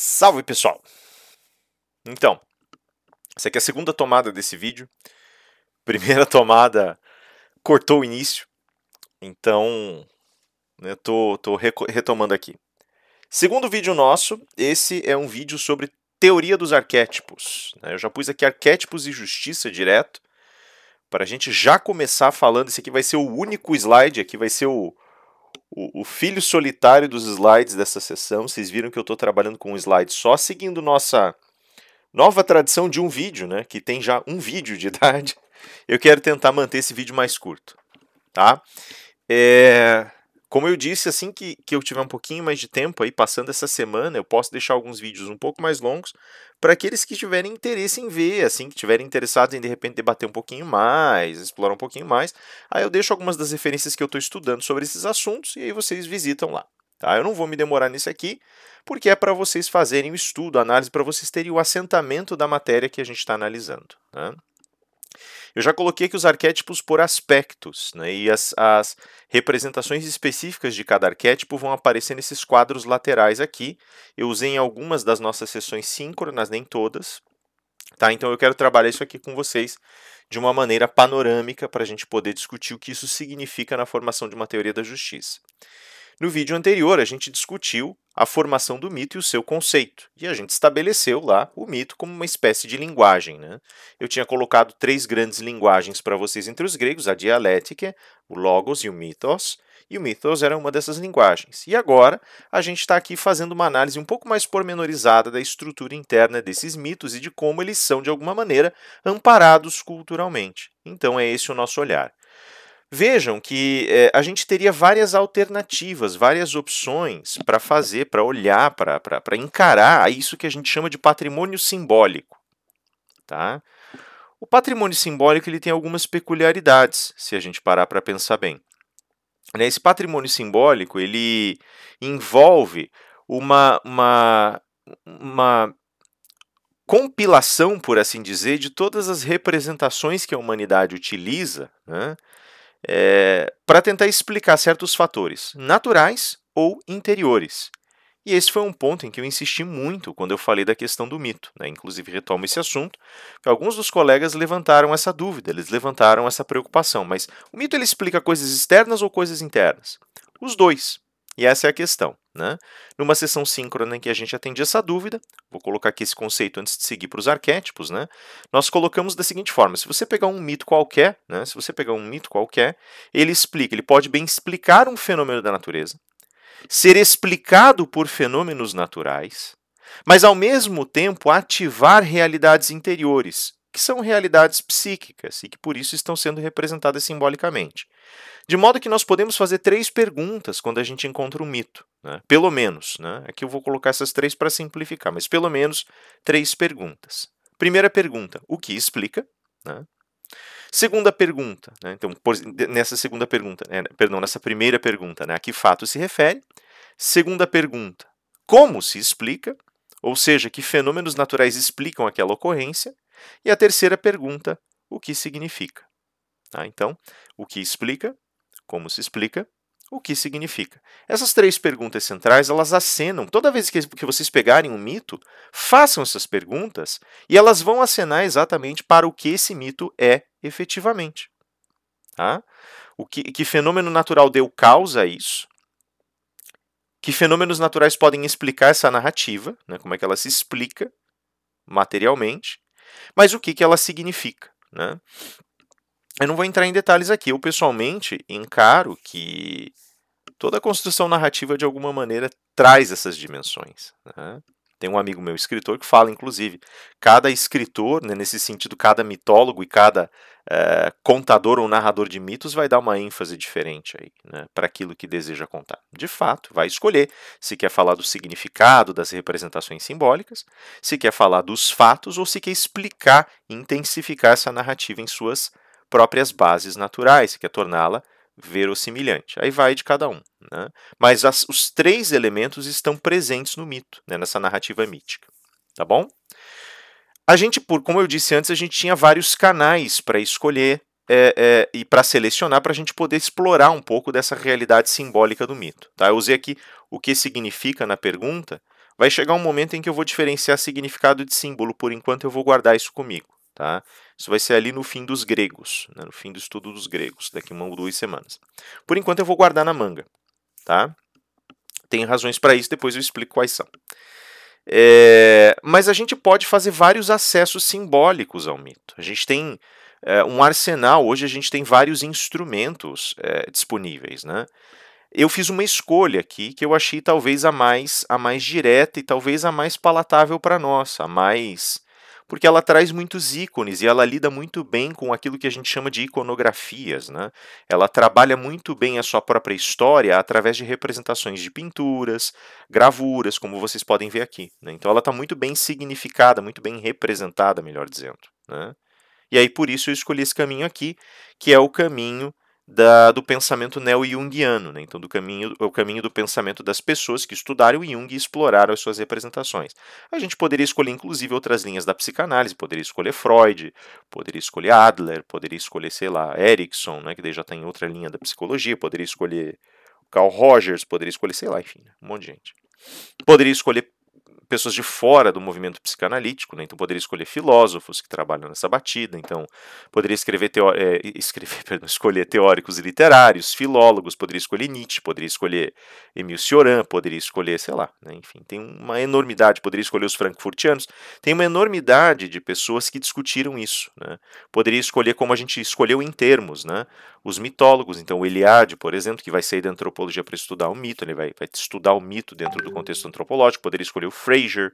Salve pessoal! Então, essa aqui é a segunda tomada desse vídeo. Primeira tomada cortou o início, então eu né, tô, tô retomando aqui. Segundo vídeo nosso, esse é um vídeo sobre teoria dos arquétipos. Né? Eu já pus aqui arquétipos e justiça direto, para a gente já começar falando. Esse aqui vai ser o único slide, aqui vai ser o, o, o, filho solitário dos slides dessa sessão. Vocês viram que eu estou trabalhando com um slide só, seguindo nossa nova tradição de um vídeo, né? Que tem já um vídeo de idade. Eu quero tentar manter esse vídeo mais curto, tá? É... Como eu disse, assim que, que eu tiver um pouquinho mais de tempo aí, passando essa semana, eu posso deixar alguns vídeos um pouco mais longos para aqueles que tiverem interesse em ver, assim, que tiverem interessados em de repente debater um pouquinho mais, explorar um pouquinho mais. Aí eu deixo algumas das referências que eu estou estudando sobre esses assuntos e aí vocês visitam lá. Tá? Eu não vou me demorar nesse aqui, porque é para vocês fazerem o estudo, a análise, para vocês terem o assentamento da matéria que a gente está analisando. Né? Eu já coloquei aqui os arquétipos por aspectos, né? e as, as, representações específicas de cada arquétipo vão aparecer nesses quadros laterais aqui. Eu usei em algumas das nossas sessões síncronas, nem todas. Tá? Então eu quero trabalhar isso aqui com vocês de uma maneira panorâmica para a gente poder discutir o que isso significa na formação de uma teoria da justiça. No vídeo anterior, a gente discutiu a formação do mito e o seu conceito, e a gente estabeleceu lá o mito como uma espécie de linguagem. Né? Eu tinha colocado três grandes linguagens para vocês entre os gregos: a dialética, o logos e o mitos, e o Mythos era uma dessas linguagens. E agora a gente está aqui fazendo uma análise um pouco mais pormenorizada da estrutura interna desses mitos e de como eles são, de alguma maneira, amparados culturalmente. Então é esse o nosso olhar. Vejam que é, a gente teria várias alternativas, várias opções para fazer, para olhar, para encarar isso que a gente chama de patrimônio simbólico. Tá? O patrimônio simbólico ele tem algumas peculiaridades, se a gente parar para pensar bem. Né? Esse patrimônio simbólico ele envolve uma, uma, uma compilação, por assim dizer, de todas as representações que a humanidade utiliza né, é, eh, para tentar explicar certos fatores naturais ou interiores. E esse foi um ponto em que eu insisti muito quando eu falei da questão do mito. Né? Inclusive, retomo esse assunto, que alguns dos colegas levantaram essa dúvida, eles levantaram essa preocupação. Mas o mito ele explica coisas externas ou coisas internas? Os dois. E essa é a questão. Né? Numa sessão síncrona em que a gente atende essa dúvida, vou colocar aqui esse conceito antes de seguir para os arquétipos, né? nós colocamos da seguinte forma: se você pegar um mito qualquer, né? se você pegar um mito qualquer, ele explica, ele pode bem explicar um fenômeno da natureza, ser explicado por fenômenos naturais, mas ao mesmo tempo ativar realidades interiores, que são realidades psíquicas e que por isso estão sendo representadas simbolicamente. De modo que nós podemos fazer três perguntas quando a gente encontra um mito, né? pelo menos. Né? Aqui eu vou colocar essas três para simplificar, mas pelo menos três perguntas. Primeira pergunta: o que explica? Né? Segunda pergunta, né? então por, nessa segunda pergunta, é, né? perdão, nessa primeira pergunta, né? a que fato se refere? Segunda pergunta, como se explica? Ou seja, que fenômenos naturais explicam aquela ocorrência? E a terceira pergunta, o que significa? Tá? Então, o que explica, como se explica, o que significa. Essas três perguntas centrais, elas acenam. Toda vez que vocês pegarem um mito, façam essas perguntas e elas vão acenar exatamente para o que esse mito é efetivamente. Tá? O que, que fenômeno natural deu causa a isso? Que fenômenos naturais podem explicar essa narrativa? Né? Como é que ela se explica materialmente? Mas o que, que ela significa? Né? Eu não vou entrar em detalhes aqui. Eu, pessoalmente, encaro que toda a construção narrativa, de alguma maneira, traz essas dimensões. Né? Tem um amigo meu escritor que fala, inclusive, cada escritor, né, nesse sentido, cada mitólogo e cada é, contador ou narrador de mitos vai dar uma ênfase diferente aí, né, para aquilo que deseja contar. De fato, vai escolher se quer falar do significado das representações simbólicas, se quer falar dos fatos ou se quer explicar intensificar essa narrativa em suas próprias bases naturais, se quer torná-la verossimilhante. Aí vai de cada um. Né? Mas as, os três elementos estão presentes no mito, né, nessa narrativa mítica. Tá bom? A gente, por, como eu disse antes, a gente tinha vários canais para escolher é, é, e para selecionar para a gente poder explorar um pouco dessa realidade simbólica do mito. Tá? Eu usei aqui o que significa na pergunta. Vai chegar um momento em que eu vou diferenciar significado de símbolo, por enquanto eu vou guardar isso comigo. Tá? Isso vai ser ali no fim dos gregos, né, no fim do estudo dos gregos, daqui uma ou duas semanas. Por enquanto eu vou guardar na manga, tá? Tem razões para isso, depois eu explico quais são. É, mas a gente pode fazer vários acessos simbólicos ao mito. A gente tem é, um arsenal, hoje a gente tem vários instrumentos é, disponíveis, né? eu fiz uma escolha aqui que eu achei talvez a mais a mais direta e talvez a mais palatável para nós, a mais porque ela traz muitos ícones e ela lida muito bem com aquilo que a gente chama de iconografias. Né? Ela trabalha muito bem a sua própria história através de representações de pinturas, gravuras, como vocês podem ver aqui. Né? Então ela está muito bem significada, muito bem representada, melhor dizendo. Né? E aí por isso eu escolhi esse caminho aqui, que é o caminho da, do pensamento neo-jungiano, né? então do caminho, o caminho do pensamento das pessoas que estudaram Jung e exploraram as suas representações. A gente poderia escolher, inclusive, outras linhas da psicanálise, poderia escolher Freud, poderia escolher Adler, poderia escolher, sei lá, Erickson, né? que daí já está em outra linha da psicologia, poderia escolher Carl Rogers, poderia escolher, sei lá, enfim, né? um monte de gente. Poderia escolher pessoas de fora do movimento psicanalítico, né? então poderia escolher filósofos que trabalham nessa batida, então poderia escrever, teó é, escrever perdão, escolher teóricos e literários, filólogos, poderia escolher Nietzsche, poderia escolher Emil Cioran, poderia escolher, sei lá, né? enfim, tem uma enormidade, poderia escolher os frankfurtianos, tem uma enormidade de pessoas que discutiram isso, né? poderia escolher como a gente escolheu em termos, né? os mitólogos. Então, o Eliade, por exemplo, que vai sair da antropologia para estudar o mito, ele vai, vai estudar o mito dentro do contexto antropológico, poderia escolher o Fraser.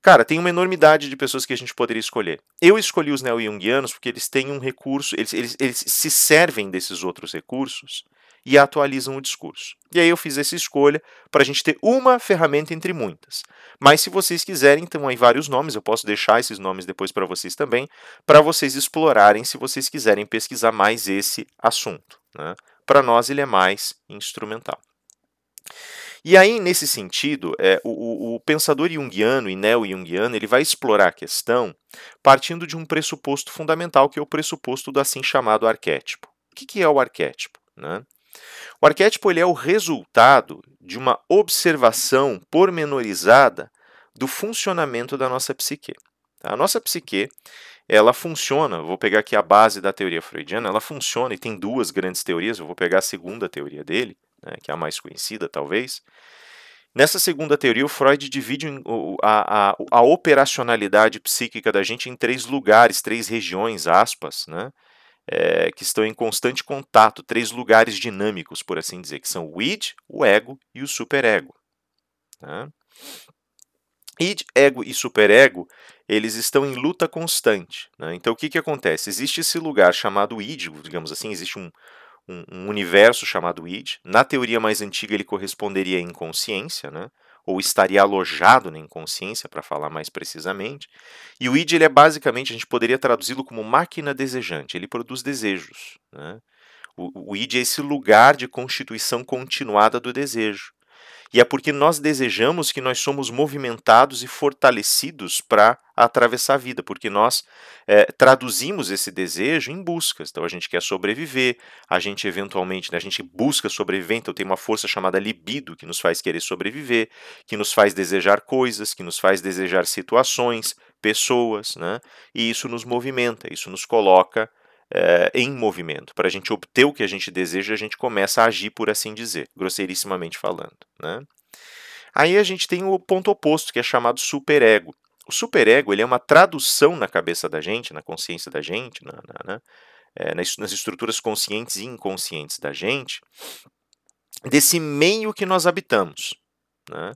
Cara, tem uma enormidade de pessoas que a gente poderia escolher. Eu escolhi os neo-jungianos porque eles têm um recurso, eles, eles, eles se servem desses outros recursos e atualizam o discurso. E aí eu fiz essa escolha para a gente ter uma ferramenta entre muitas. Mas se vocês quiserem, então aí vários nomes, eu posso deixar esses nomes depois para vocês também, para vocês explorarem se vocês quiserem pesquisar mais esse assunto. Né? Para nós ele é mais instrumental. E aí, nesse sentido, é, o, o, pensador junguiano e neo-junguiano ele vai explorar a questão partindo de um pressuposto fundamental, que é o pressuposto do assim chamado arquétipo. O que, que é o arquétipo? Né? O arquétipo ele é o resultado de uma observação pormenorizada do funcionamento da nossa psique. Tá? A nossa psique, ela funciona, vou pegar aqui a base da teoria freudiana, ela funciona e tem duas grandes teorias, eu vou pegar a segunda teoria dele, né, que é a mais conhecida talvez. Nessa segunda teoria, o Freud divide a, a, a operacionalidade psíquica da gente em três lugares, três regiões, aspas, né? é, que estão em constante contato, três lugares dinâmicos, por assim dizer, que são o id, o ego e o superego. Tá? Id, ego e superego, eles estão em luta constante. Né? Então, o que, que acontece? Existe esse lugar chamado id, digamos assim, existe um, um, um universo chamado id. Na teoria mais antiga, ele corresponderia à inconsciência, né? ou estaria alojado na inconsciência, para falar mais precisamente. E o id ele é basicamente, a gente poderia traduzi-lo como máquina desejante, ele produz desejos. Né? O, o id é esse lugar de constituição continuada do desejo. E é porque nós desejamos que nós somos movimentados e fortalecidos para atravessar a vida, porque nós é, traduzimos esse desejo em buscas. Então a gente quer sobreviver, a gente eventualmente, né, a gente busca sobreviver, então tem uma força chamada libido que nos faz querer sobreviver, que nos faz desejar coisas, que nos faz desejar situações, pessoas, né? E isso nos movimenta, isso nos coloca é, em movimento. Para a gente obter o que a gente deseja, a gente começa a agir, por assim dizer, grosseirissimamente falando. Né? Aí a gente tem o ponto oposto, que é chamado superego. O superego ele é uma tradução na cabeça da gente, na consciência da gente, na, na, na, é, eh, nas, nas estruturas conscientes e inconscientes da gente, desse meio que nós habitamos. Né?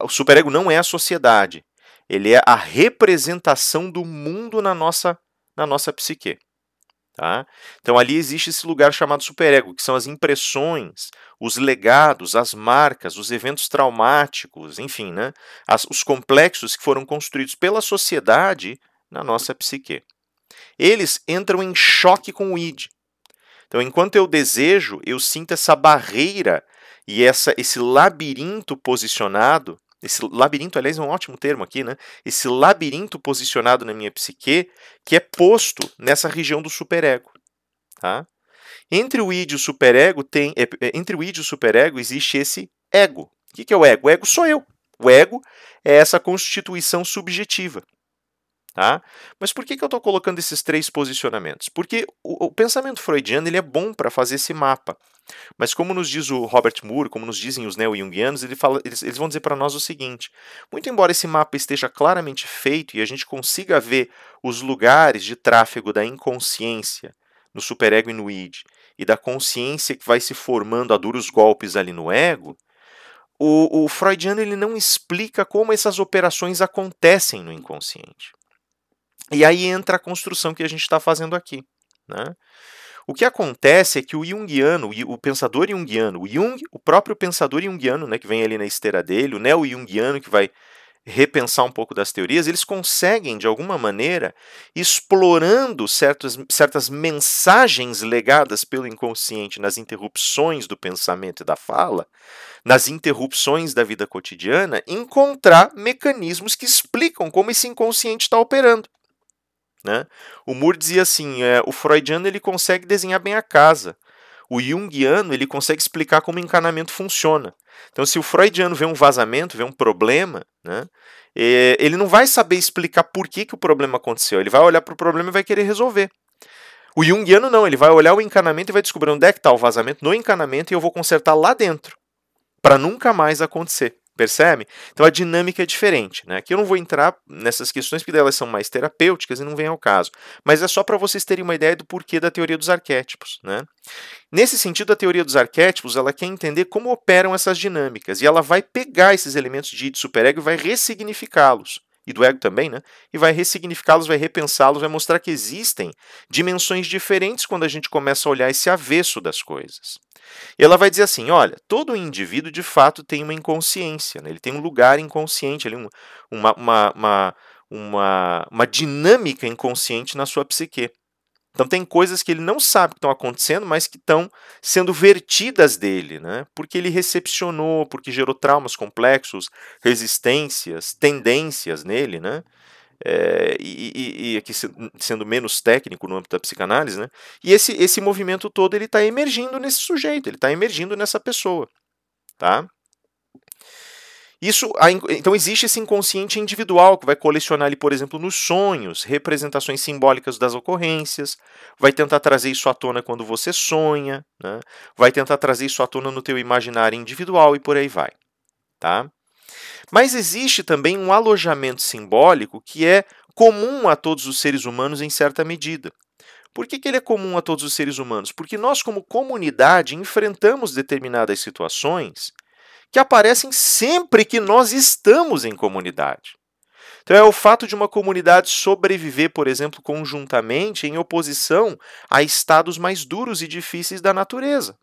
O superego não é a sociedade, ele é a representação do mundo na nossa, na nossa psique. Tá? Então ali existe esse lugar chamado superego, que são as impressões, os legados, as marcas, os eventos traumáticos, enfim, né? As, os complexos que foram construídos pela sociedade na nossa psique. Eles entram em choque com o id. Então, enquanto eu desejo, eu sinto essa barreira e essa, esse labirinto posicionado esse labirinto, aliás, é um ótimo termo aqui, né? Esse labirinto posicionado na minha psique, que é posto nessa região do superego, tá? Entre o id e o superego tem, é, é entre o id e o superego existe esse ego. O que, que é o ego? O ego sou eu. O ego é essa constituição subjetiva. Tá? Mas por que, que eu estou colocando esses três posicionamentos? Porque o, o pensamento freudiano ele é bom para fazer esse mapa. Mas como nos diz o Robert Moore, como nos dizem os neo-jungianos, ele eles, eles vão dizer para nós o seguinte, muito embora esse mapa esteja claramente feito e a gente consiga ver os lugares de tráfego da inconsciência no superego e no id, e da consciência que vai se formando a duros golpes ali no ego, o, o freudiano ele não explica como essas operações acontecem no inconsciente. E aí entra a construção que a gente está fazendo aqui. Né? O que acontece é que o Jungiano, o pensador Jungiano, o Jung, o próprio pensador Jungiano, né, que vem ali na esteira dele, o neo-junguiano que vai repensar um pouco das teorias, eles conseguem, de alguma maneira, explorando certos, certas mensagens legadas pelo inconsciente nas interrupções do pensamento e da fala, nas interrupções da vida cotidiana, encontrar mecanismos que explicam como esse inconsciente está operando. Né? O Moore dizia assim: é, o freudiano ele consegue desenhar bem a casa. O junguiano ele consegue explicar como o encanamento funciona. Então, se o freudiano vê um vazamento, vê um problema, né, é, ele não vai saber explicar por que, que o problema aconteceu. Ele vai olhar para o problema e vai querer resolver. O junguiano não, ele vai olhar o encanamento e vai descobrir onde é que está o vazamento no encanamento e eu vou consertar lá dentro, para nunca mais acontecer. Percebe? Então a dinâmica é diferente. Né? Aqui eu não vou entrar nessas questões, porque elas são mais terapêuticas e não vem ao caso. Mas é só para vocês terem uma ideia do porquê da teoria dos arquétipos. Né? Nesse sentido, a teoria dos arquétipos ela quer entender como operam essas dinâmicas. E ela vai pegar esses elementos de id e superego e vai ressignificá-los e do ego também, né? E vai ressignificá-los, vai repensá-los, vai mostrar que existem dimensões diferentes quando a gente começa a olhar esse avesso das coisas. E ela vai dizer assim: olha, todo indivíduo de fato tem uma inconsciência, né? ele tem um lugar inconsciente, é ali uma, uma, uma, uma, dinâmica inconsciente na sua psique. Então tem coisas que ele não sabe que estão acontecendo, mas que estão sendo vertidas dele, né? Porque ele recepcionou, porque gerou traumas complexos, resistências, tendências nele, né? É, e, e, e, aqui sendo menos técnico no âmbito da psicanálise, né? E esse, esse movimento todo ele está emergindo nesse sujeito, ele está emergindo nessa pessoa, tá? Isso, então existe esse inconsciente individual que vai colecionar ali, por exemplo, nos sonhos, representações simbólicas das ocorrências, vai tentar trazer isso à tona quando você sonha, né? vai tentar trazer isso à tona no teu imaginário individual e por aí vai, tá? Mas existe também um alojamento simbólico que é comum a todos os seres humanos em certa medida. Por que, que ele é comum a todos os seres humanos? Porque nós, como comunidade, enfrentamos determinadas situações que aparecem sempre que nós estamos em comunidade. Então, é o fato de uma comunidade sobreviver, por exemplo, conjuntamente em oposição a estados mais duros e difíceis da natureza.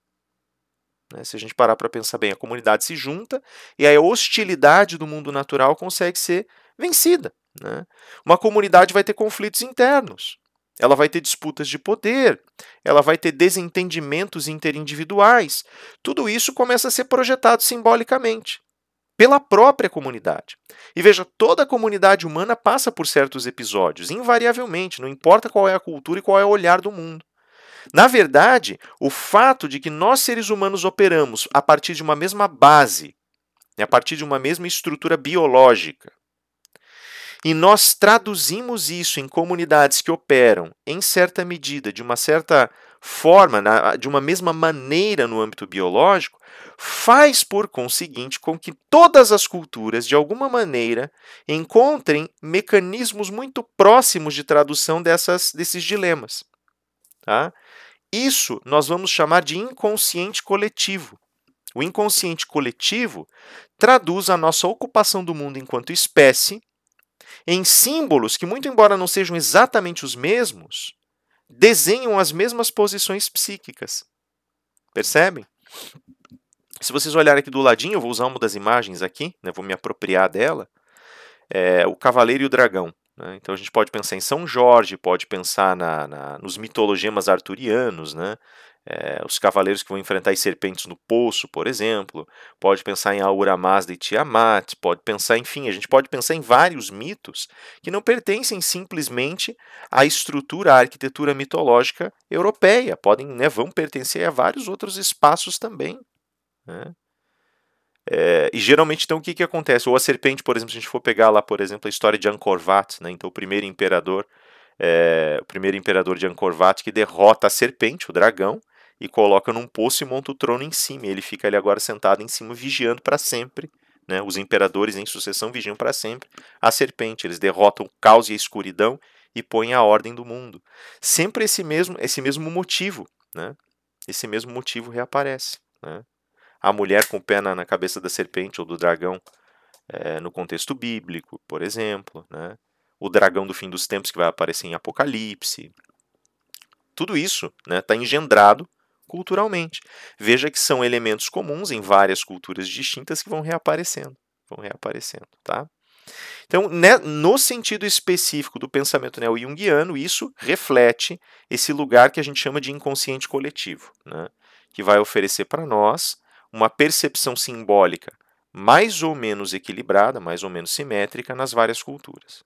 Né, se a gente parar para pensar bem, a comunidade se junta e a hostilidade do mundo natural consegue ser vencida. Né? Uma comunidade vai ter conflitos internos ela vai ter disputas de poder, ela vai ter desentendimentos interindividuais. Tudo isso começa a ser projetado simbolicamente pela própria comunidade. E veja, toda a comunidade humana passa por certos episódios, invariavelmente, não importa qual é a cultura e qual é o olhar do mundo. Na verdade, o fato de que nós seres humanos operamos a partir de uma mesma base, né, a partir de uma mesma estrutura biológica, e nós traduzimos isso em comunidades que operam, em certa medida, de uma certa forma, de uma mesma maneira no âmbito biológico, faz por conseguinte com que todas as culturas, de alguma maneira, encontrem mecanismos muito próximos de tradução dessas, desses dilemas. Tá? Isso nós vamos chamar de inconsciente coletivo. O inconsciente coletivo traduz a nossa ocupação do mundo enquanto espécie em símbolos que, muito embora não sejam exatamente os mesmos, desenham as mesmas posições psíquicas. Percebem? Se vocês olharem aqui do ladinho, eu vou usar uma das imagens aqui, né, vou me apropriar dela, é o Cavaleiro e o Dragão. Né? Então a gente pode pensar em São Jorge, pode pensar na, na, nos mitologemas arturianos, né? é, os cavaleiros que vão enfrentar as serpentes no poço, por exemplo, pode pensar em Aura Mazda e Tiamat, pode pensar, enfim, a gente pode pensar em vários mitos que não pertencem simplesmente à estrutura, à arquitetura mitológica europeia, podem, né, vão pertencer a vários outros espaços também. Né? É, e geralmente, então, o que, que acontece? Ou a serpente, por exemplo, se a gente for pegar lá, por exemplo, a história de Angkor Wat, né? então o primeiro imperador, é, o primeiro imperador de Angkor Wat que derrota a serpente, o dragão, e coloca num poço e monta o trono em cima. Ele fica ali agora sentado em cima, vigiando para sempre. Né? Os imperadores em sucessão vigiam para sempre a serpente. Eles derrotam o caos e a escuridão e põem a ordem do mundo. Sempre esse mesmo, esse mesmo motivo. Né? Esse mesmo motivo reaparece. Né? A mulher com o pé na, na cabeça da serpente ou do dragão é, no contexto bíblico, por exemplo. Né? O dragão do fim dos tempos que vai aparecer em Apocalipse. Tudo isso está né, tá engendrado culturalmente. Veja que são elementos comuns em várias culturas distintas que vão reaparecendo, vão reaparecendo, tá? Então, né, no sentido específico do pensamento neo-junguiano, isso reflete esse lugar que a gente chama de inconsciente coletivo, né, que vai oferecer para nós uma percepção simbólica mais ou menos equilibrada, mais ou menos simétrica nas várias culturas.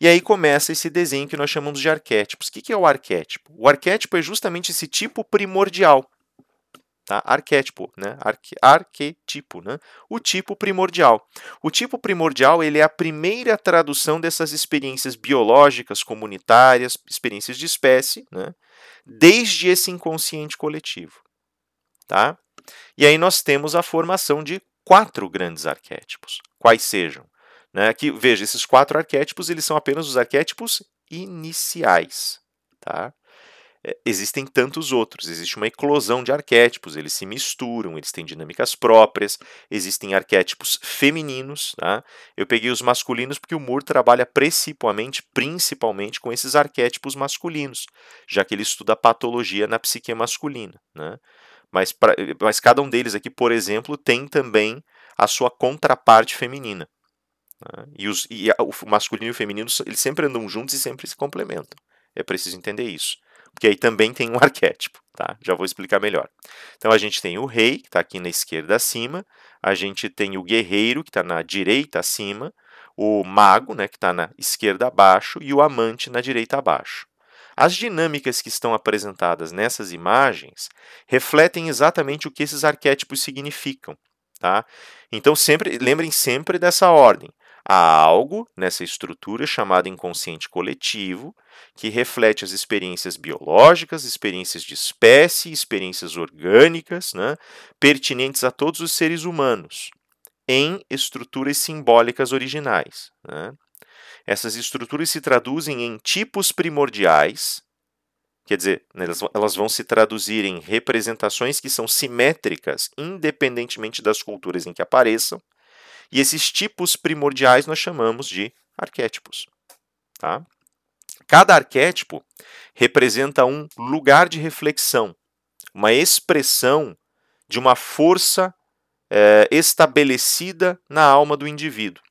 E aí começa esse desenho que nós chamamos de arquétipos. O que é o arquétipo? O arquétipo é justamente esse tipo primordial. Tá? Arquétipo, né? Arque, arquetipo, né? O tipo primordial. O tipo primordial ele é a primeira tradução dessas experiências biológicas, comunitárias, experiências de espécie, né? desde esse inconsciente coletivo. Tá? E aí nós temos a formação de quatro grandes arquétipos. Quais sejam né? Que, veja, esses quatro arquétipos eles são apenas os arquétipos iniciais. Tá? É, existem tantos outros, existe uma eclosão de arquétipos, eles se misturam, eles têm dinâmicas próprias, existem arquétipos femininos. Tá? Eu peguei os masculinos porque o Moore trabalha principalmente, principalmente com esses arquétipos masculinos, já que ele estuda a patologia na psique masculina. Né? Mas, pra, mas cada um deles aqui, por exemplo, tem também a sua contraparte feminina. Né? E, os, e a, o masculino e o feminino, eles sempre andam juntos e sempre se complementam. É preciso entender isso. Porque aí também tem um arquétipo, tá? Já vou explicar melhor. Então a gente tem o rei, que está aqui na esquerda acima, a gente tem o guerreiro, que está na direita acima, o mago, né, que está na esquerda abaixo, e o amante na direita abaixo. As dinâmicas que estão apresentadas nessas imagens refletem exatamente o que esses arquétipos significam. Tá? Então sempre, lembrem sempre dessa ordem. Há algo nessa estrutura chamada inconsciente coletivo, que reflete as experiências biológicas, experiências de espécie, experiências orgânicas, né, pertinentes a todos os seres humanos, em estruturas simbólicas originais. Né. Essas estruturas se traduzem em tipos primordiais, quer dizer, né, elas, vão se traduzir em representações que são simétricas, independentemente das culturas em que apareçam, e esses tipos primordiais nós chamamos de arquétipos. Tá? Cada arquétipo representa um lugar de reflexão, uma expressão de uma força é, estabelecida na alma do indivíduo.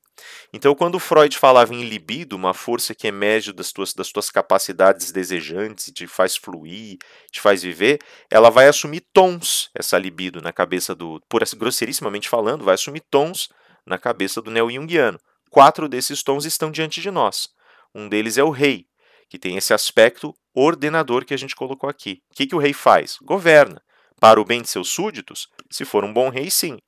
Então, quando Freud falava em libido, uma força que emerge das tuas, das tuas capacidades desejantes, te faz fluir, te faz viver, ela vai assumir tons, essa libido na cabeça do, por grosseiramente falando, vai assumir tons na cabeça do neo-junguiano. Quatro desses tons estão diante de nós. Um deles é o rei, que tem esse aspecto ordenador que a gente colocou aqui. O que, que o rei faz? Governa. Para o bem de seus súditos, se for um bom rei, sim.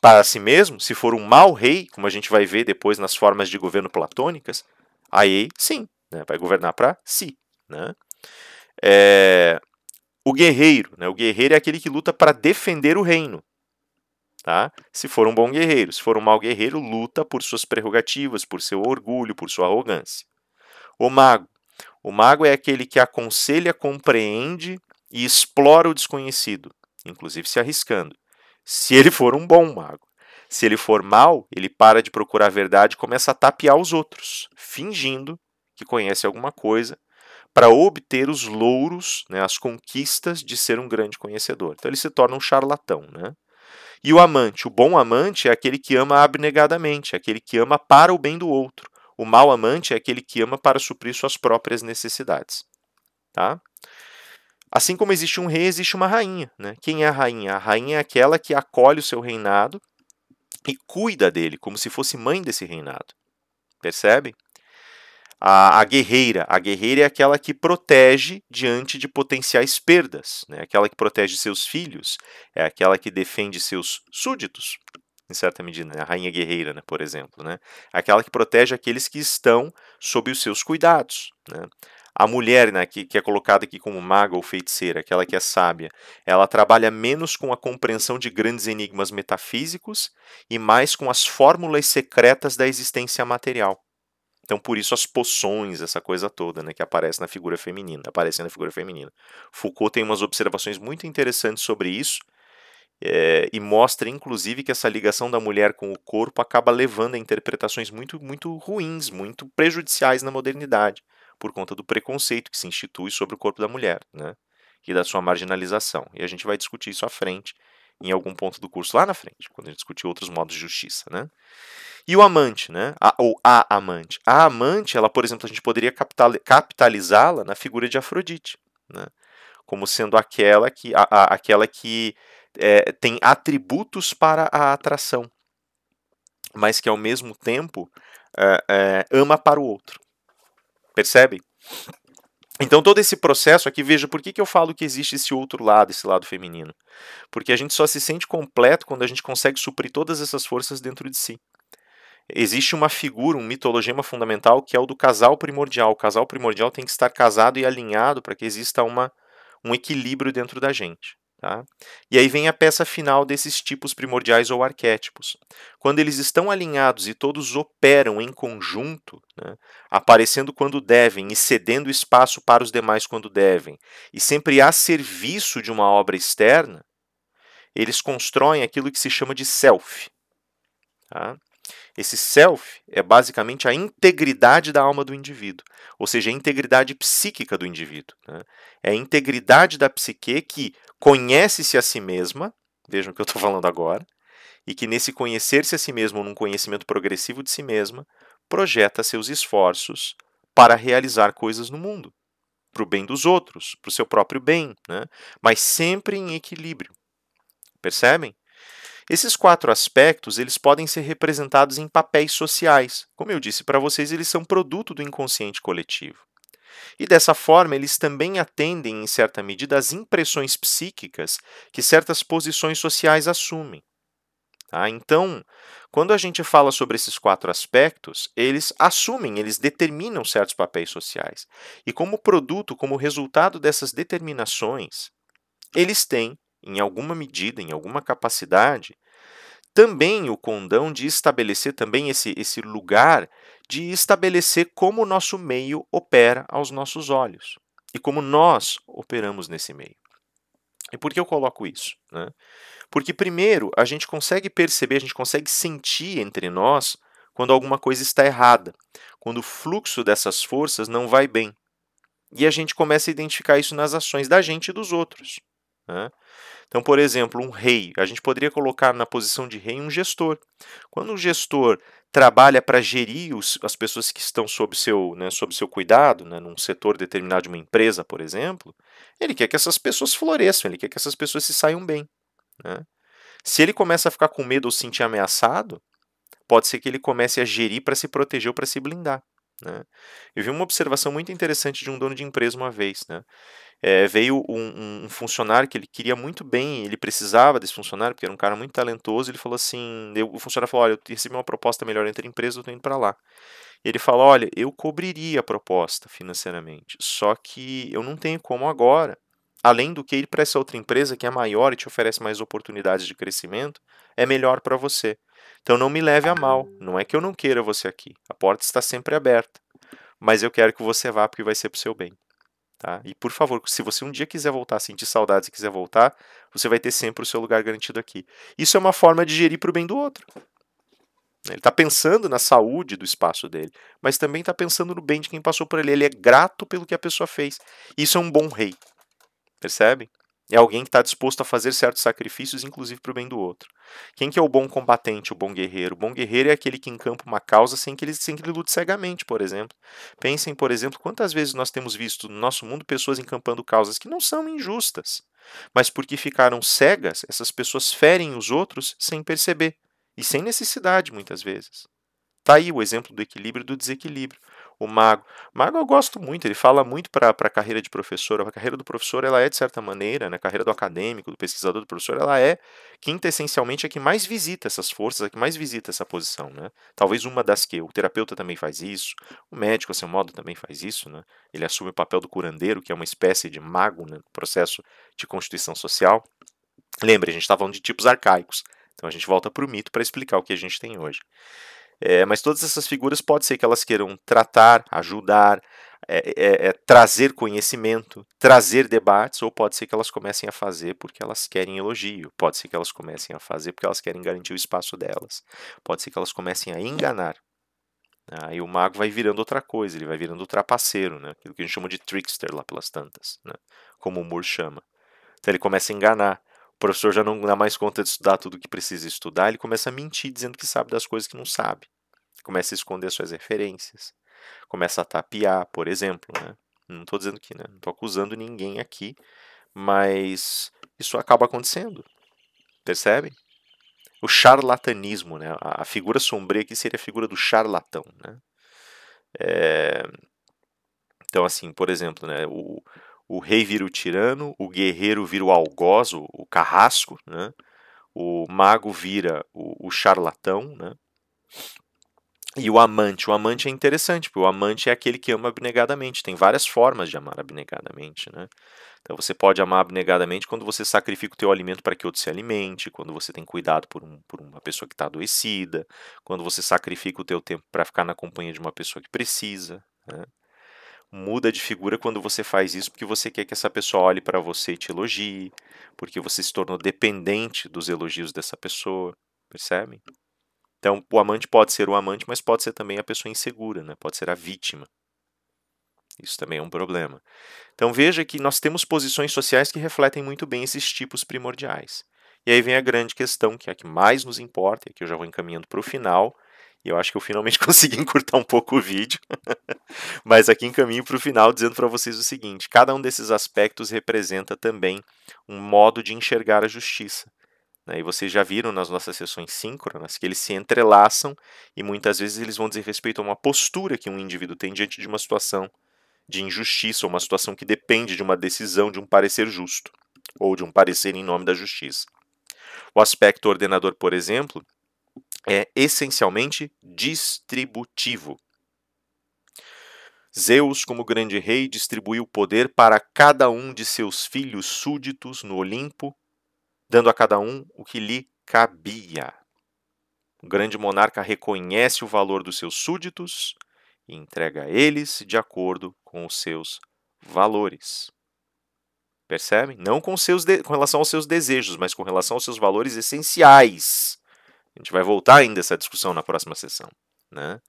Para si mesmo, se for um mau rei, como a gente vai ver depois nas formas de governo platônicas, aí sim, né? vai governar para si. Né? É... O guerreiro, né? o guerreiro é aquele que luta para defender o reino. Tá? Se for um bom guerreiro, se for um mau guerreiro, luta por suas prerrogativas, por seu orgulho, por sua arrogância. O mago. O mago é aquele que aconselha, compreende e explora o desconhecido, inclusive se arriscando. Se ele for um bom mago. Se ele for mal, ele para de procurar a verdade e começa a tapear os outros, fingindo que conhece alguma coisa para obter os louros, né, as conquistas de ser um grande conhecedor. Então ele se torna um charlatão, né? E o amante, o bom amante é aquele que ama abnegadamente, é aquele que ama para o bem do outro. O mau amante é aquele que ama para suprir suas próprias necessidades. Tá? Assim como existe um rei, existe uma rainha. Né? Quem é a rainha? A rainha é aquela que acolhe o seu reinado e cuida dele, como se fosse mãe desse reinado. Percebem? A, a, guerreira. A guerreira é aquela que protege diante de potenciais perdas, né? aquela que protege seus filhos, é aquela que defende seus súditos, em certa medida, né? a rainha guerreira, né? por exemplo. Né? É aquela que protege aqueles que estão sob os seus cuidados. Né? A mulher, né, que, que é colocada aqui como maga ou feiticeira, aquela que é sábia, ela trabalha menos com a compreensão de grandes enigmas metafísicos e mais com as fórmulas secretas da existência material. Então, por isso as poções, essa coisa toda, né, que aparece na figura feminina, aparecendo na figura feminina. Foucault tem umas observações muito interessantes sobre isso é, e mostra, inclusive, que essa ligação da mulher com o corpo acaba levando a interpretações muito, muito ruins, muito prejudiciais na modernidade, por conta do preconceito que se institui sobre o corpo da mulher, né, e da sua marginalização. E a gente vai discutir isso à frente, em algum ponto do curso lá na frente, quando a gente discutir outros modos de justiça, né. E o amante, né? A, ou a amante. A amante, ela, por exemplo, a gente poderia capitalizá-la na figura de Afrodite, né? como sendo aquela que, a, a, aquela que é, tem atributos para a atração, mas que ao mesmo tempo é, é, ama para o outro. Percebem? Então, todo esse processo aqui, veja por que, que eu falo que existe esse outro lado, esse lado feminino. Porque a gente só se sente completo quando a gente consegue suprir todas essas forças dentro de si existe uma figura, um mitologema fundamental que é o do casal primordial. O casal primordial tem que estar casado e alinhado para que exista uma, um equilíbrio dentro da gente. Tá? E aí vem a peça final desses tipos primordiais ou arquétipos. Quando eles estão alinhados e todos operam em conjunto, né, aparecendo quando devem e cedendo espaço para os demais quando devem, e sempre a serviço de uma obra externa, eles constroem aquilo que se chama de self. Tá? Esse self é basicamente a integridade da alma do indivíduo, ou seja, a integridade psíquica do indivíduo. Né? É a integridade da psique que conhece-se a si mesma, vejam o que eu estou falando agora, e que nesse conhecer-se a si mesmo, num conhecimento progressivo de si mesma, projeta seus esforços para realizar coisas no mundo, para o bem dos outros, para o seu próprio bem, né? mas sempre em equilíbrio. Percebem? Esses quatro aspectos eles podem ser representados em papéis sociais. Como eu disse para vocês, eles são produto do inconsciente coletivo. E dessa forma, eles também atendem, em certa medida, às impressões psíquicas que certas posições sociais assumem. Tá? Então, quando a gente fala sobre esses quatro aspectos, eles assumem, eles determinam certos papéis sociais. E como produto, como resultado dessas determinações, eles têm em alguma medida, em alguma capacidade, também o condão de estabelecer também esse, esse lugar de estabelecer como o nosso meio opera aos nossos olhos e como nós operamos nesse meio. E por que eu coloco isso? Né? Porque, primeiro, a gente consegue perceber, a gente consegue sentir entre nós quando alguma coisa está errada, quando o fluxo dessas forças não vai bem. E a gente começa a identificar isso nas ações da gente e dos outros. Né? Então, por exemplo, um rei. A gente poderia colocar na posição de rei um gestor. Quando um gestor trabalha para gerir os, as pessoas que estão sob seu, né, sob seu cuidado, né, num setor determinado de uma empresa, por exemplo, ele quer que essas pessoas floresçam, ele quer que essas pessoas se saiam bem. Né? Se ele começa a ficar com medo ou se sentir ameaçado, pode ser que ele comece a gerir para se proteger ou para se blindar. Né? Eu vi uma observação muito interessante de um dono de empresa uma vez. Né? É, veio um, um, funcionário que ele queria muito bem, ele precisava desse funcionário, porque era um cara muito talentoso. Ele falou assim: eu, o funcionário falou, olha, eu recebi uma proposta melhor entre empresas, eu estou indo para lá. E ele falou, olha, eu cobriria a proposta financeiramente, só que eu não tenho como agora. Além do que ir para essa outra empresa que é maior e te oferece mais oportunidades de crescimento, é melhor para você. Então não me leve a mal, não é que eu não queira você aqui, a porta está sempre aberta, mas eu quero que você vá porque vai ser para o seu bem. Tá? E por favor, se você um dia quiser voltar, sentir saudades e quiser voltar, você vai ter sempre o seu lugar garantido aqui. Isso é uma forma de gerir para o bem do outro. Ele está pensando na saúde do espaço dele, mas também está pensando no bem de quem passou por ele. Ele é grato pelo que a pessoa fez. Isso é um bom rei. Percebem? É alguém que está disposto a fazer certos sacrifícios, inclusive para o bem do outro. Quem que é o bom combatente, o bom guerreiro? O bom guerreiro é aquele que encampa uma causa sem que ele, sem que ele lute cegamente, por exemplo. Pensem, por exemplo, quantas vezes nós temos visto no nosso mundo pessoas encampando causas que não são injustas, mas porque ficaram cegas, essas pessoas ferem os outros sem perceber e sem necessidade, muitas vezes. Está aí o exemplo do equilíbrio e do desequilíbrio o Mago. O Mago eu gosto muito, ele fala muito para a carreira de professor. A carreira do professor, ela é, de certa maneira, né, a carreira do acadêmico, do pesquisador, do professor, ela é, quintessencialmente, a que mais visita essas forças, a que mais visita essa posição. Né? Talvez uma das que o terapeuta também faz isso, o médico, a seu modo, também faz isso. Né? Ele assume o papel do curandeiro, que é uma espécie de mago né, no processo de constituição social. Lembre, a gente está falando de tipos arcaicos. Então a gente volta para o mito para explicar o que a gente tem hoje. É, mas todas essas figuras pode ser que elas queiram tratar, ajudar, é, é, trazer conhecimento, trazer debates, ou pode ser que elas comecem a fazer porque elas querem elogio, pode ser que elas comecem a fazer porque elas querem garantir o espaço delas, pode ser que elas comecem a enganar. Aí o mago vai virando outra coisa, ele vai virando o trapaceiro, né? aquilo que a gente chama de trickster lá pelas tantas, né? como o Moore chama. Então ele começa a enganar, o professor já não dá mais conta de estudar tudo que precisa estudar, ele começa a mentir dizendo que sabe das coisas que não sabe. Começa a esconder suas referências. Começa a tapear, por exemplo. Né? Não estou dizendo que, né? não estou acusando ninguém aqui, mas isso acaba acontecendo. Percebem? O charlatanismo, né? a figura sombria aqui seria a figura do charlatão. Né? É... Então, assim, por exemplo, né? o, o rei vira o tirano, o guerreiro vira o algoz, o, o carrasco, né? o mago vira o, o charlatão, né? E o amante, o amante é interessante, porque o amante é aquele que ama abnegadamente. Tem várias formas de amar abnegadamente, né? Então você pode amar abnegadamente quando você sacrifica o teu alimento para que outro se alimente, quando você tem cuidado por, um, por uma pessoa que está adoecida, quando você sacrifica o teu tempo para ficar na companhia de uma pessoa que precisa. Né? muda de figura quando você faz isso porque você quer que essa pessoa olhe para você e te elogie, porque você se tornou dependente dos elogios dessa pessoa, percebem? Então, o amante pode ser o amante, mas pode ser também a pessoa insegura, né? Pode ser a vítima. Isso também é um problema. Então veja que nós temos posições sociais que refletem muito bem esses tipos primordiais. E aí vem a grande questão, que é a que mais nos importa, e que eu já vou encaminhando para o final, e eu acho que eu finalmente consegui encurtar um pouco o vídeo. Mas aqui encaminho para o final dizendo para vocês o seguinte: cada um desses aspectos representa também um modo de enxergar a justiça. Né? E vocês já viram nas nossas sessões síncronas que eles se entrelaçam e muitas vezes eles vão dizer respeito a uma postura que um indivíduo tem diante de uma situação de injustiça, ou uma situação que depende de uma decisão, de um parecer justo, ou de um parecer em nome da justiça. O aspecto ordenador, por exemplo, é essencialmente distributivo. Zeus, como grande rei, distribuiu o poder para cada um de seus filhos súditos no Olimpo, dando a cada um o que lhe cabia. O grande monarca reconhece o valor dos seus súditos e entrega a eles de acordo com os seus valores. Percebem? Não com, seus de... com relação aos seus desejos, mas com relação aos seus valores essenciais. A gente vai voltar ainda essa discussão na próxima sessão. Né?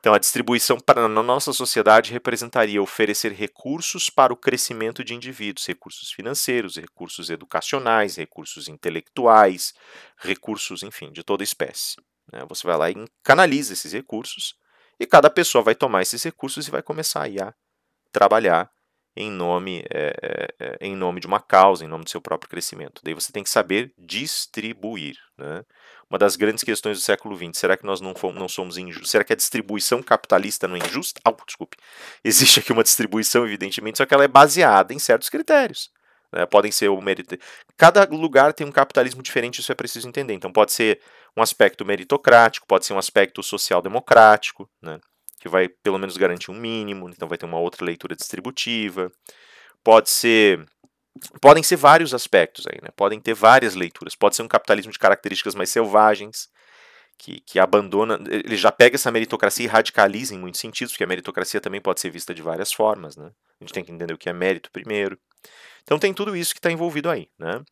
Então, a distribuição para, na nossa sociedade representaria oferecer recursos para o crescimento de indivíduos, recursos financeiros, recursos educacionais, recursos intelectuais, recursos, enfim, de toda espécie. Né? Você vai lá e canaliza esses recursos, e cada pessoa vai tomar esses recursos e vai começar a trabalhar em nome, é, é, é, em nome de uma causa, em nome do seu próprio crescimento. Daí você tem que saber distribuir. Né? uma das grandes questões do século XX. Será que nós não, fomos, não somos injustos? Será que a distribuição capitalista não é injusta? Ah, oh, desculpe. Existe aqui uma distribuição, evidentemente, só que ela é baseada em certos critérios. Né? Podem ser o mérito. Cada lugar tem um capitalismo diferente, isso é preciso entender. Então, pode ser um aspecto meritocrático, pode ser um aspecto social-democrático, né? que vai pelo menos garantir um mínimo, então vai ter uma outra leitura distributiva. Pode ser podem ser vários aspectos aí, né? podem ter várias leituras. Pode ser um capitalismo de características mais selvagens, que, que abandona, ele já pega essa meritocracia e radicaliza em muitos sentidos, porque a meritocracia também pode ser vista de várias formas. Né? A gente tem que entender o que é mérito primeiro. Então tem tudo isso que está envolvido aí. Né?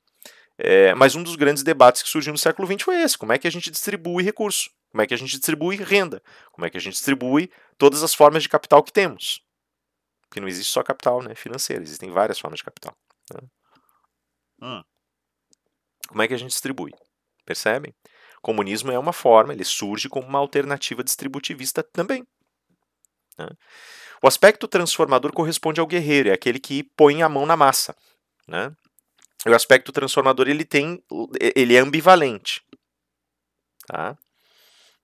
É, mas um dos grandes debates que surgiu no século XX foi esse: como é que a gente distribui recurso? Como é que a gente distribui renda? Como é que a gente distribui todas as formas de capital que temos? Porque não existe só capital né, financeiro, existem várias formas de capital. Né? Hum. Como é que a gente distribui? Percebem? Comunismo é uma forma, ele surge como uma alternativa distributivista também. Né? O aspecto transformador corresponde ao guerreiro, é aquele que põe a mão na massa. Né? E o aspecto transformador ele tem, ele é ambivalente, tá?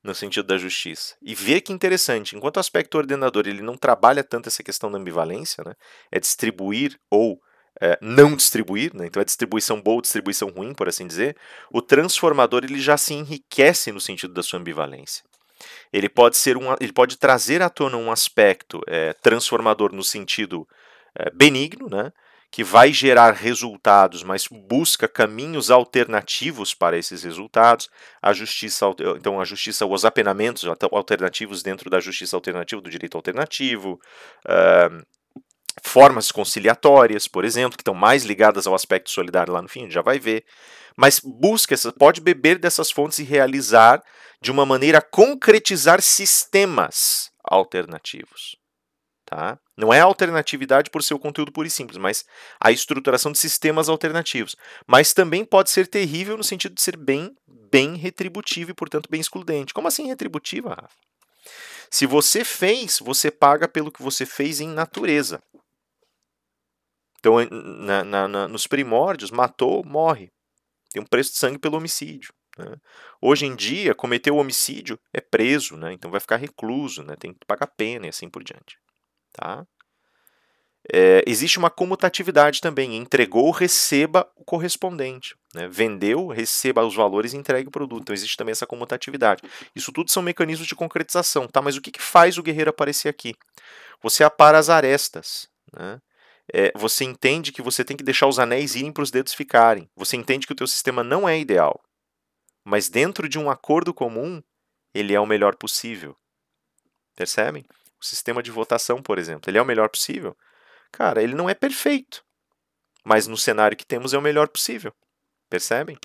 no sentido da justiça. E vê que interessante, enquanto o aspecto ordenador ele não trabalha tanto essa questão da ambivalência, né? é distribuir ou é, não distribuir, né? então é distribuição boa ou distribuição ruim, por assim dizer, o transformador ele já se enriquece no sentido da sua ambivalência. Ele pode, ser um, ele pode trazer à tona um aspecto é, transformador no sentido é, benigno, né? que vai gerar resultados, mas busca caminhos alternativos para esses resultados. A justiça, então a justiça, os apenamentos alternativos dentro da justiça alternativa, do direito alternativo, uh, formas conciliatórias, por exemplo, que estão mais ligadas ao aspecto solidário lá no fim, a gente já vai ver. Mas busca, essa, pode beber dessas fontes e realizar de uma maneira a concretizar sistemas alternativos. Tá? Não é a alternatividade por seu conteúdo puro e simples, mas a estruturação de sistemas alternativos. Mas também pode ser terrível no sentido de ser bem, bem retributivo e, portanto, bem excludente. Como assim retributiva, Rafa? Se você fez, você paga pelo que você fez em natureza. Então, eh, na, na, na, nos primórdios, matou, morre. Tem um preço de sangue pelo homicídio. Né? Hoje em dia, cometeu homicídio é preso, né? então vai ficar recluso, né? tem que pagar pena e assim por diante. Tá? É, existe uma comutatividade também: entregou, receba o correspondente. Né? Vendeu, receba os valores e entregue o produto. Então existe também essa comutatividade. Isso tudo são mecanismos de concretização. Tá? Mas o que, que faz o guerreiro aparecer aqui? Você apara as arestas. Né? é, você entende que você tem que deixar os anéis irem para os dedos ficarem. Você entende que o teu sistema não é ideal, mas dentro de um acordo comum, ele é o melhor possível. Percebem? O sistema de votação, por exemplo, ele é o melhor possível? Cara, ele não é perfeito, mas no cenário que temos é o melhor possível. Percebem?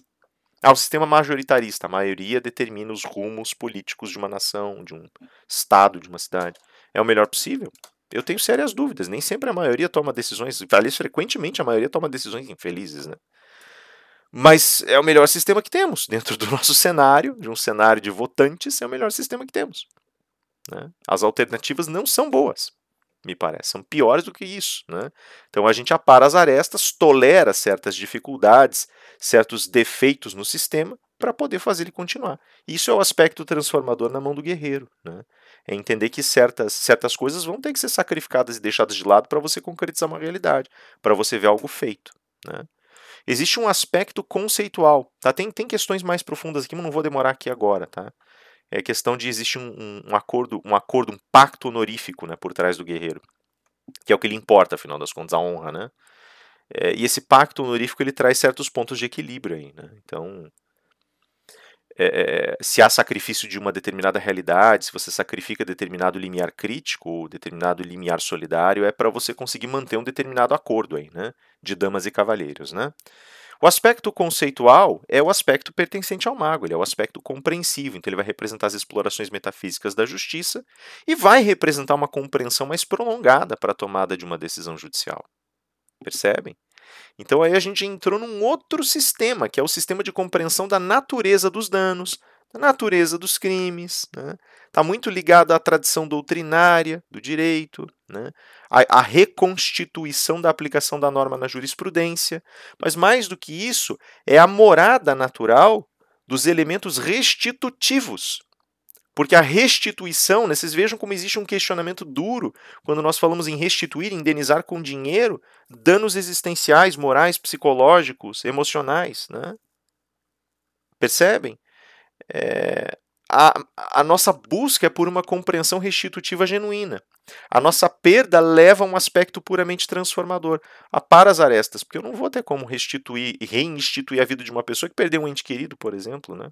Ah, o sistema majoritarista, a maioria determina os rumos políticos de uma nação, de um estado, de uma cidade. É o melhor possível? Eu tenho sérias dúvidas. Nem sempre a maioria toma decisões, aliás, frequentemente a maioria toma decisões infelizes, né? Mas é o melhor sistema que temos dentro do nosso cenário, de um cenário de votantes, é o melhor sistema que temos. Né? As alternativas não são boas, me parece, são piores do que isso. Né? Então a gente apara as arestas, tolera certas dificuldades, certos defeitos no sistema, para poder fazer ele continuar. Isso é o aspecto transformador na mão do guerreiro. Né? É entender que certas, certas coisas vão ter que ser sacrificadas e deixadas de lado para você concretizar uma realidade, para você ver algo feito. Né? Existe um aspecto conceitual. Tá? Tem, tem questões mais profundas aqui, mas não vou demorar aqui agora. Tá? É questão de existir um, um, um acordo, um acordo, um pacto honorífico né, por trás do guerreiro, que é o que lhe importa, afinal das contas, a honra. Né? É, e esse pacto honorífico ele traz certos pontos de equilíbrio aí. Né? Então, é, se há sacrifício de uma determinada realidade, se você sacrifica determinado limiar crítico ou determinado limiar solidário, é para você conseguir manter um determinado acordo aí, né? De damas e cavalheiros, né? O aspecto conceitual é o aspecto pertencente ao mago, ele é o aspecto compreensivo, então ele vai representar as explorações metafísicas da justiça e vai representar uma compreensão mais prolongada para a tomada de uma decisão judicial. Percebem? Então aí a gente entrou num outro sistema, que é o sistema de compreensão da natureza dos danos, da natureza dos crimes. Está né? Tá muito ligado à tradição doutrinária do direito, né? à reconstituição da aplicação da norma na jurisprudência. Mas mais do que isso, é a morada natural dos elementos restitutivos porque a restituição, né, vocês vejam como existe um questionamento duro quando nós falamos em restituir, indenizar com dinheiro danos existenciais, morais, psicológicos, emocionais. Né? Percebem? É, a, a nossa busca é por uma compreensão restitutiva genuína. A nossa perda leva a um aspecto puramente transformador. Apara as arestas, porque eu não vou ter como restituir, reinstituir a vida de uma pessoa que perdeu um ente querido, por exemplo, né?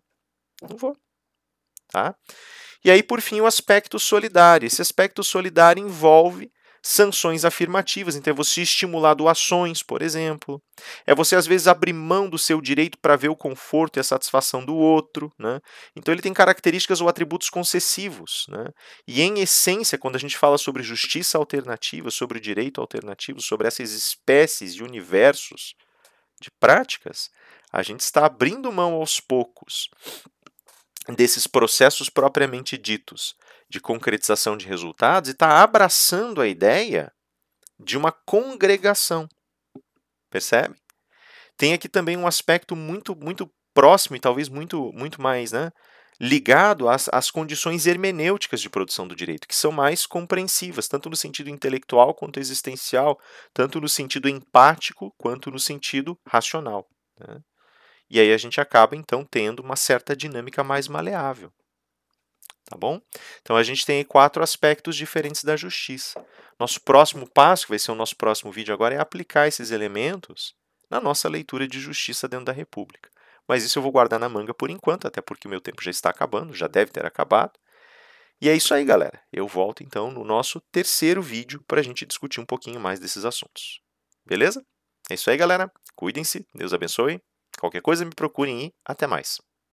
Não vou. Tá? E aí, por fim, o aspecto solidário. Esse aspecto solidário envolve sanções afirmativas, então é você estimular doações, por exemplo. É você, às vezes, abrir mão do seu direito para ver o conforto e a satisfação do outro. Né? Então, ele tem características ou atributos concessivos. Né? E, em essência, quando a gente fala sobre justiça alternativa, sobre direito alternativo, sobre essas espécies e universos de práticas, a gente está abrindo mão aos poucos desses processos propriamente ditos de concretização de resultados e está abraçando a ideia de uma congregação. Percebe? Tem aqui também um aspecto muito muito próximo e talvez muito muito mais, né, ligado às, às condições hermenêuticas de produção do direito, que são mais compreensivas, tanto no sentido intelectual quanto existencial, tanto no sentido empático quanto no sentido racional. Né? E aí a gente acaba então tendo uma certa dinâmica mais maleável. Tá bom? Então a gente tem quatro aspectos diferentes da justiça. Nosso próximo passo, que vai ser o nosso próximo vídeo agora, é aplicar esses elementos na nossa leitura de justiça dentro da República. Mas isso eu vou guardar na manga por enquanto, até porque o meu tempo já está acabando, já deve ter acabado. E é isso aí, galera. Eu volto então no nosso terceiro vídeo para a gente discutir um pouquinho mais desses assuntos. Beleza? É isso aí, galera. Cuidem-se. Deus abençoe. Qualquer coisa me procurem e até mais.